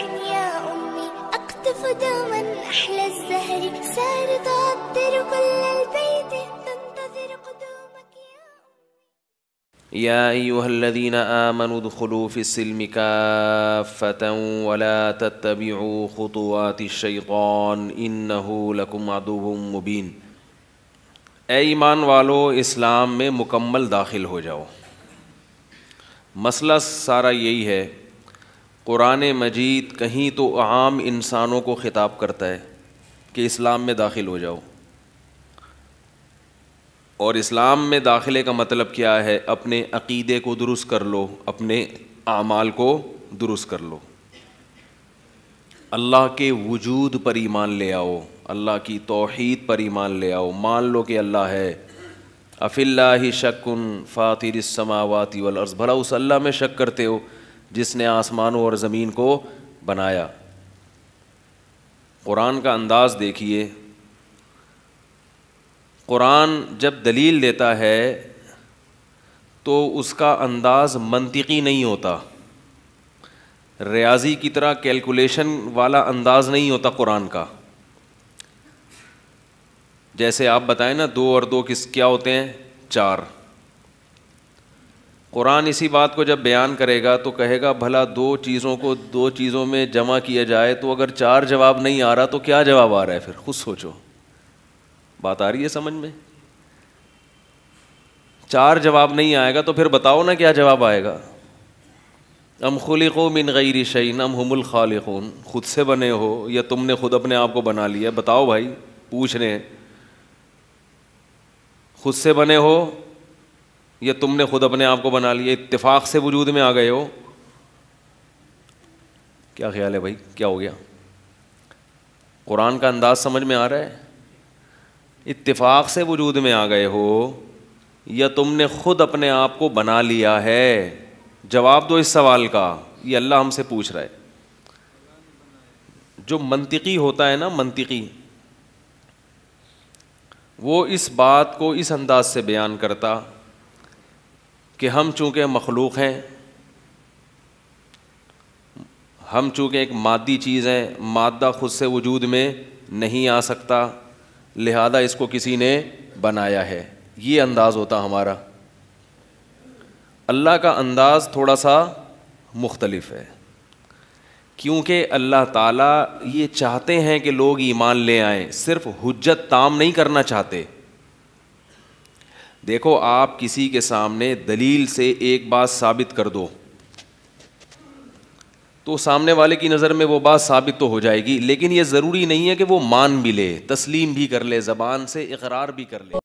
عين يا أمي أقطف دوما أحلى الزهر سار تعطر كل البيت تنتظر قدومك يا أمي يا أيها الذين آمنوا ادخلوا في السلم كافة ولا تتبعوا خطوات الشيطان إنه لكم عدو مبين ए ایمان والو اسلام میں مکمل داخل ہو جاؤ مسئلہ سارا یہی ہے कुरान मजीद कहीं तो आम इंसानों को ख़िताब करता है कि इस्लाम में दाखिल हो जाओ और इस्लाम में दाखिले का मतलब क्या है अपने अकीदे को दुरुस्त कर लो अपने आमाल को दुरुस्त कर लो अल्लाह के वजूद पर ईमान ले आओ अल्लाह की तोहद पर ईमान ले आओ मान लो कि अल्लाह है अफिल्ला ही शक्न फ़ातिर समावती वल अर्ज़ भला उस अल्लाह में शक करते हो जिसने आसमानों और ज़मीन को बनाया कुरान का अंदाज़ देखिए कुरान जब दलील देता है तो उसका अंदाज़ मनतिकी नहीं होता रियाजी की तरह कैलकुलेशन वाला अंदाज़ नहीं होता कुरान का जैसे आप बताएं ना दो और दो किस क्या होते हैं चार कुरान इसी बात को जब बयान करेगा तो कहेगा भला दो चीज़ों को दो चीज़ों में जमा किया जाए तो अगर चार जवाब नहीं आ रहा तो क्या जवाब आ रहा है फिर खुद सोचो बात आ रही है समझ में चार जवाब नहीं आएगा तो फिर बताओ ना क्या जवाब आएगा अम खुलिको मिन गैरी शैन अम हमुल ख़ून खुद से बने हो या तुमने खुद अपने आप को बना लिया बताओ भाई पूछ रहे हैं खुद से बने हो या तुमने खुद अपने आप को बना लिया इतफाक़ से वजूद में आ गए हो क्या ख्याल है भाई क्या हो गया कुरान का अंदाज समझ में आ रहा है इतफाक़ से वजूद में आ गए हो या तुमने खुद अपने आप को बना लिया है जवाब दो इस सवाल का ये अल्लाह हमसे पूछ रहा है जो मनतिकी होता है ना मनतिकी वो इस बात को इस अंदाज से बयान करता कि हम चूँकि मखलूक हैं हम चूँकि एक मादी चीज़ हैं मादा ख़ुद से वजूद में नहीं आ सकता लिहाजा इसको किसी ने बनाया है ये अंदाज़ होता हमारा अल्लाह का अंदाज़ थोड़ा सा मुख्तलफ है क्योंकि अल्लाह ताला ये चाहते हैं कि लोग ईमान ले आए सिर्फ हुज्जत ताम नहीं करना चाहते देखो आप किसी के सामने दलील से एक बात साबित कर दो तो सामने वाले की नज़र में वो बात साबित तो हो जाएगी लेकिन ये ज़रूरी नहीं है कि वो मान भी ले तस्लीम भी कर ले ज़बान से इकरार भी कर ले